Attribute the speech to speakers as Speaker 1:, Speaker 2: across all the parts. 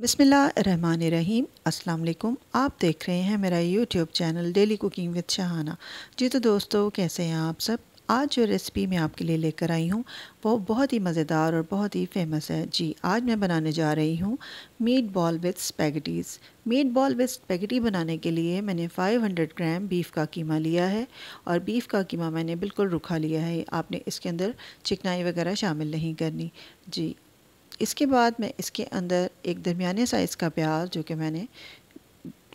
Speaker 1: बिसमिल्ल रहीम अस्सलाम वालेकुम आप देख रहे हैं मेरा YouTube channel daily cooking with Shahana ji तो दोस्तों कैसे हैं आप सब आज जो रेसिपी मैं आपके लिए लेकर आई हूँ वो बहुत ही मज़ेदार और बहुत ही फेमस है जी आज मैं बनाने जा रही हूँ meat ball with spaghetti meat ball with spaghetti बनाने के लिए मैंने 500 ग्राम बीफ़ का कीमा लिया है और बीफ़ का कीमा मैंने बिल्कुल रुखा लिया है आपने इसके अंदर चिकनाई वगैरह शामिल नहीं करनी जी इसके बाद मैं इसके अंदर एक दरमियाने साइज़ का प्याज जो कि मैंने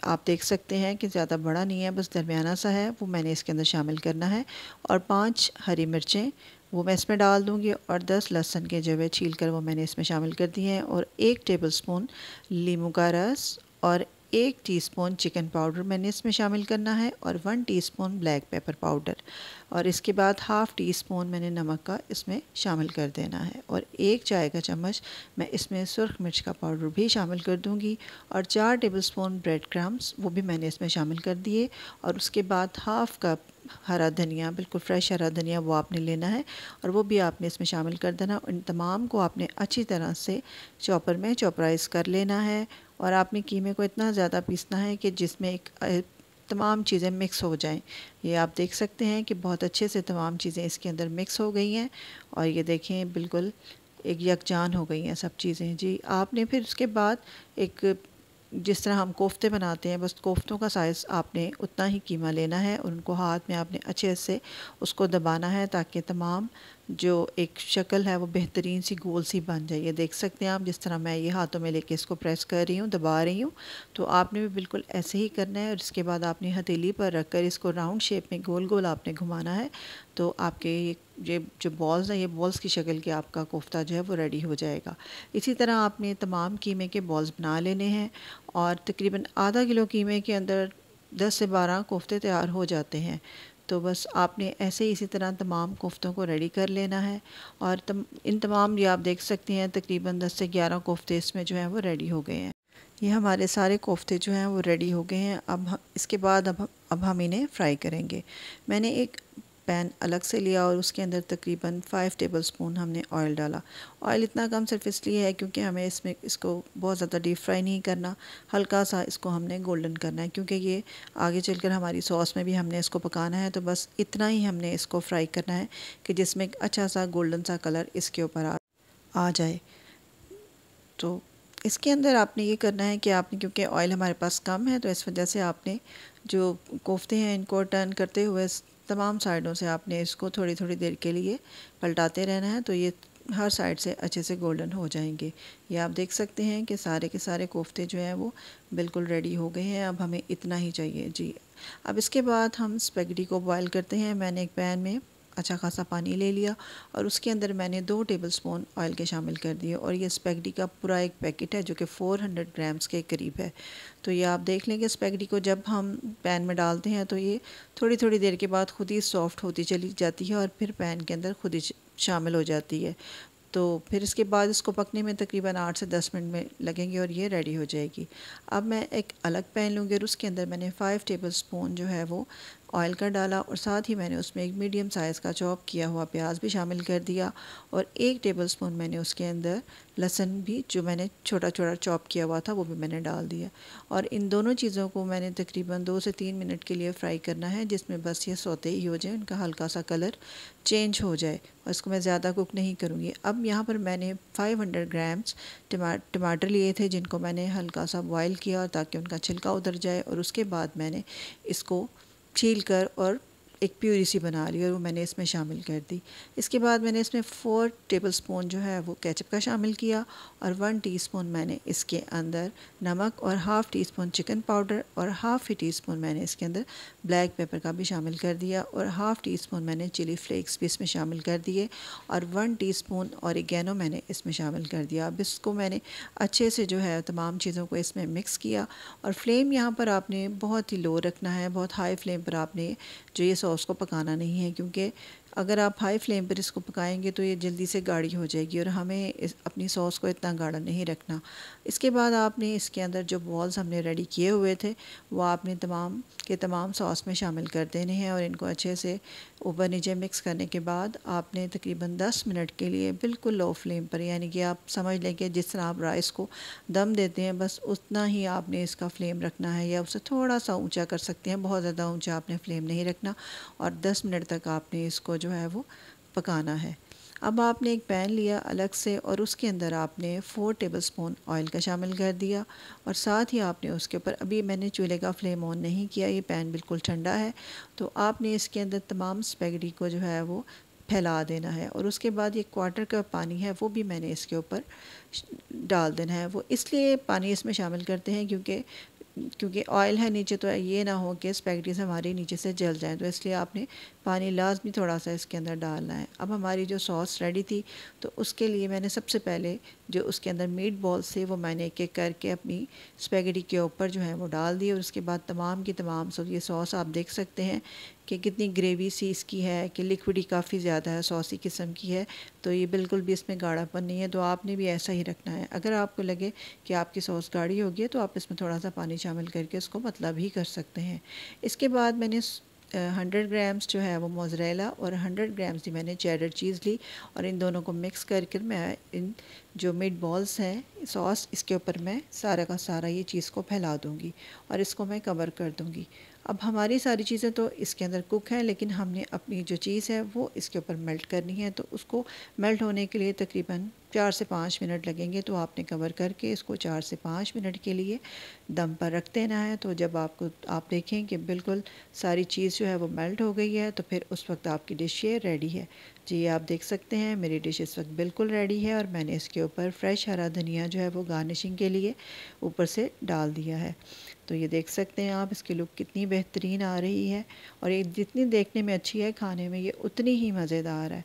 Speaker 1: आप देख सकते हैं कि ज़्यादा बड़ा नहीं है बस दरमियाना सा है वो मैंने इसके अंदर शामिल करना है और पांच हरी मिर्चें वो मैं इसमें डाल दूंगी और दस लहसुन के जवे छील कर वो मैंने इसमें शामिल कर दिए हैं और एक टेबलस्पून स्पून का रस और एक टीस्पून चिकन पाउडर मैंने इसमें शामिल करना है और one teaspoon black pepper powder और इसके बाद हाफ़ टी स्पून मैंने नमक का इसमें शामिल कर देना है और एक चाय का चम्मच मैं इसमें सुरख मिर्च का पाउडर भी शामिल कर दूंगी और चार टेबलस्पून ब्रेड क्रम्स वो भी मैंने इसमें शामिल कर दिए और उसके बाद हाफ़ कप हरा धनिया बिल्कुल फ्रेश हरा धनिया वो आपने लेना है और वो भी आपने इसमें शामिल कर देना इन तमाम को आपने अच्छी तरह से चॉपर में चॉपराइज़ कर लेना है और आपने कीमे को इतना ज़्यादा पीसना है कि जिसमें एक तमाम चीज़ें मिक्स हो जाएं ये आप देख सकते हैं कि बहुत अच्छे से तमाम चीज़ें इसके अंदर मिक्स हो गई हैं और ये देखें बिल्कुल एक यकजान हो गई हैं सब चीज़ें जी आपने फिर उसके बाद एक जिस तरह हम कोफ्ते बनाते हैं बस कोफ्तों का साइज़ आपने उतना ही कीमा लेना है और उनको हाथ में आपने अच्छे से उसको दबाना है ताकि तमाम जो एक शक्ल है वो बेहतरीन सी गोल सी बन जाए ये देख सकते हैं आप जिस तरह मैं ये हाथों में लेके इसको प्रेस कर रही हूँ दबा रही हूँ तो आपने भी बिल्कुल ऐसे ही करना है और इसके बाद आपने हथेली पर रख कर इसको राउंड शेप में गोल गोल आपने घुमाना है तो आपके ये ये जो बॉल्स है ये बॉल्स की शक्ल के आपका कोफ्ता जो है वो रेडी हो जाएगा इसी तरह आपने तमाम कीमे के बॉल्स बना लेने हैं और तकरीबन आधा किलो कीमे के अंदर दस से बारह कोफ्ते तैयार हो जाते हैं तो बस आपने ऐसे ही इसी तरह तमाम कोफ्तों को रेडी कर लेना है और तम, इन तमाम ये आप देख सकते हैं तकरीबन दस से ग्यारह कोफ्ते इसमें जो हैं वो रेडी हो गए हैं ये हमारे सारे कोफ्ते जो हैं वो रेडी हो गए हैं अब इसके बाद अब अब हम इन्हें फ्राई करेंगे मैंने एक पैन अलग से लिया और उसके अंदर तकरीबन फ़ाइव टेबल स्पून हमने ऑयल डाला ऑयल इतना कम सिर्फ इसलिए है क्योंकि हमें इसमें इसको बहुत ज़्यादा डीप फ्राई नहीं करना हल्का सा इसको हमने गोल्डन करना है क्योंकि ये आगे चलकर हमारी सॉस में भी हमने इसको पकाना है तो बस इतना ही हमने इसको फ्राई करना है कि जिसमें अच्छा सा गोल्डन सा कलर इसके ऊपर आ, आ जाए तो इसके अंदर आपने ये करना है कि आपने क्योंकि ऑयल हमारे पास कम है तो इस वजह से आपने जो कोफ्ते हैं इनको टर्न करते हुए तमाम साइडों से आपने इसको थोड़ी थोड़ी देर के लिए पलटाते रहना है तो ये हर साइड से अच्छे से गोल्डन हो जाएंगे ये आप देख सकते हैं कि सारे के सारे कोफ्ते जो हैं वो बिल्कुल रेडी हो गए हैं अब हमें इतना ही चाहिए जी अब इसके बाद हम स्पेगडी को बॉयल करते हैं मैंने एक पैन में अच्छा खासा पानी ले लिया और उसके अंदर मैंने दो टेबल स्पून ऑयल के शामिल कर दिए और ये स्पेगडी का पूरा एक पैकेट है जो कि 400 ग्राम्स के करीब है तो ये आप देख लेंगे स्पेगडी को जब हम पैन में डालते हैं तो ये थोड़ी थोड़ी देर के बाद खुद ही सॉफ्ट होती चली जाती है और फिर पैन के अंदर खुद ही शामिल हो जाती है तो फिर इसके बाद इसको पकने में तकरीबन आठ से दस मिनट में लगेंगे और ये रेडी हो जाएगी अब मैं एक अलग पैन लूँगी और उसके अंदर मैंने फ़ाइव टेबल स्पून जो है वो ऑयल का डाला और साथ ही मैंने उसमें एक मीडियम साइज़ का चॉप किया हुआ प्याज भी शामिल कर दिया और एक टेबल स्पून मैंने उसके अंदर लहसन भी जो मैंने छोटा छोटा चॉप किया हुआ था वो भी मैंने डाल दिया और इन दोनों चीज़ों को मैंने तकरीबन दो से तीन मिनट के लिए फ्राई करना है जिसमें बस ये सोते ही हो जाए उनका हल्का सा कलर चेंज हो जाए और इसको मैं ज़्यादा कुक नहीं करूँगी अब यहाँ पर मैंने 500 ग्राम्स टमा टमाटर लिए थे जिनको मैंने हल्का सा बॉयल किया और ताकि उनका छिलका उतर जाए और उसके बाद मैंने इसको छील कर और एक प्यूरी सी बना ली और वो मैंने इसमें शामिल कर दी इसके बाद मैंने इसमें फ़ोर टेबल स्पून जो है वो केचप का शामिल किया और वन टीस्पून मैंने इसके अंदर नमक और half teaspoon chicken powder और हाफ़ ही टी स्पून मैंने इसके अंदर ब्लैक पेपर का भी शामिल कर दिया और हाफ़ टी स्पून मैंने चिली फ्लेक्स भी इसमें शामिल कर दिए और वन टी स्पून और मैंने इसमें शामिल कर दिया अब इसको मैंने अच्छे से जो है तमाम चीज़ों को इसमें मिक्स किया और फ्लेम यहाँ पर आपने बहुत ही लो रखना है बहुत हाई फ्लेम पर आपने जो ये सॉस को पकाना नहीं है क्योंकि अगर आप हाई फ्लेम पर इसको पकाएंगे तो ये जल्दी से गाढ़ी हो जाएगी और हमें इस अपनी सॉस को इतना गाढ़ा नहीं रखना इसके बाद आपने इसके अंदर जो बॉल्स हमने रेडी किए हुए थे वो आपने तमाम के तमाम सॉस में शामिल कर देने हैं और इनको अच्छे से ऊपर नीचे मिक्स करने के बाद आपने तकरीबन 10 मिनट के लिए बिल्कुल लो फ्लेम पर यानी कि आप समझ लें कि जिस तरह आप राइस को दम देते हैं बस उतना ही आपने इसका फ्लेम रखना है या उसे थोड़ा सा ऊँचा कर सकते हैं बहुत ज़्यादा ऊँचा आपने फ्लेम नहीं रखना और दस मिनट तक आपने इसको जो है वो पकाना है अब आपने एक पैन लिया अलग से और उसके अंदर आपने फ़ोर टेबलस्पून ऑयल का शामिल कर दिया और साथ ही आपने उसके ऊपर अभी मैंने चूल्हे का फ्लेम ऑन नहीं किया ये पैन बिल्कुल ठंडा है तो आपने इसके अंदर तमाम स्पेगडी को जो है वो फैला देना है और उसके बाद ये क्वार्टर कप पानी है वो भी मैंने इसके ऊपर डाल देना है वो इसलिए पानी इसमें शामिल करते हैं क्योंकि क्योंकि ऑयल है नीचे तो ये ना हो कि स्पैगटीज़ हमारे नीचे से जल जाएँ तो इसलिए आपने पानी लाजमी थोड़ा सा इसके अंदर डालना है अब हमारी जो सॉस रेडी थी तो उसके लिए मैंने सबसे पहले जो उसके अंदर मीट बॉल्स थे वो मैंने एक एक करके अपनी स्पेगेटी के ऊपर जो है वो डाल दिए और उसके बाद तमाम की तमाम सब ये सॉस आप देख सकते हैं कि कितनी ग्रेवी सी इसकी है कि लिक्विडी काफ़ी ज़्यादा है सॉसी किस्म की है तो ये बिल्कुल भी इसमें गाढ़ापन नहीं है तो आपने भी ऐसा ही रखना है अगर आपको लगे कि आपकी सॉस गाढ़ी होगी तो आप इसमें थोड़ा सा पानी शामिल करके इसको मतलब ही कर सकते हैं इसके बाद मैंने हंड्रेड ग्राम्स जो है वो मोजरेला और हंड्रेड ग्राम्स जी मैंने चैडर चीज़ ली और इन दोनों को मिक्स कर कर मैं इन जो मिड बॉल्स हैं सॉस इसके ऊपर मैं सारा का सारा ये चीज़ को फैला दूँगी और इसको मैं कवर कर दूँगी अब हमारी सारी चीज़ें तो इसके अंदर कुक हैं लेकिन हमने अपनी जो चीज़ है वो इसके ऊपर मेल्ट करनी है तो उसको मेल्ट होने के लिए तकरीबन चार से पाँच मिनट लगेंगे तो आपने कवर करके इसको चार से पाँच मिनट के लिए दम पर रख देना है तो जब आपको आप देखें कि बिल्कुल सारी चीज़ जो है वो मेल्ट हो गई है तो फिर उस वक्त आपकी डिश ये रेडी है जी आप देख सकते हैं मेरी डिश इस वक्त बिल्कुल रेडी है और मैंने इसके ऊपर फ्रेश हरा धनिया जो है वो गार्निशिंग के लिए ऊपर से डाल दिया है तो ये देख सकते हैं आप इसकी लुक कितनी बेहतरीन आ रही है और ये जितनी देखने में अच्छी है खाने में ये उतनी ही मज़ेदार है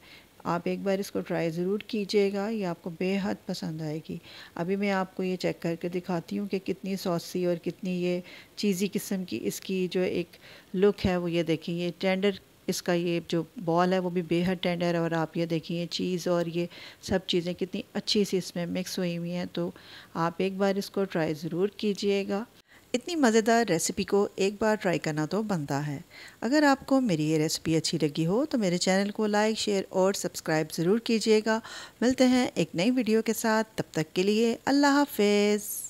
Speaker 1: आप एक बार इसको ट्राई ज़रूर कीजिएगा ये आपको बेहद पसंद आएगी अभी मैं आपको ये चेक करके दिखाती हूँ कि कितनी सॉसी और कितनी ये चीज़ी किस्म की इसकी जो एक लुक है वो ये देखें ये टेंडर इसका ये जो बॉल है वो भी बेहद टेंडर है और आप ये देखिए चीज़ और ये सब चीज़ें कितनी अच्छी सी इसमें मिक्स हुई हुई हैं तो आप एक बार इसको ट्राई ज़रूर कीजिएगा इतनी मज़ेदार रेसिपी को एक बार ट्राई करना तो बनता है अगर आपको मेरी ये रेसिपी अच्छी लगी हो तो मेरे चैनल को लाइक शेयर और सब्सक्राइब ज़रूर कीजिएगा मिलते हैं एक नई वीडियो के साथ तब तक के लिए अल्लाह हाफिज़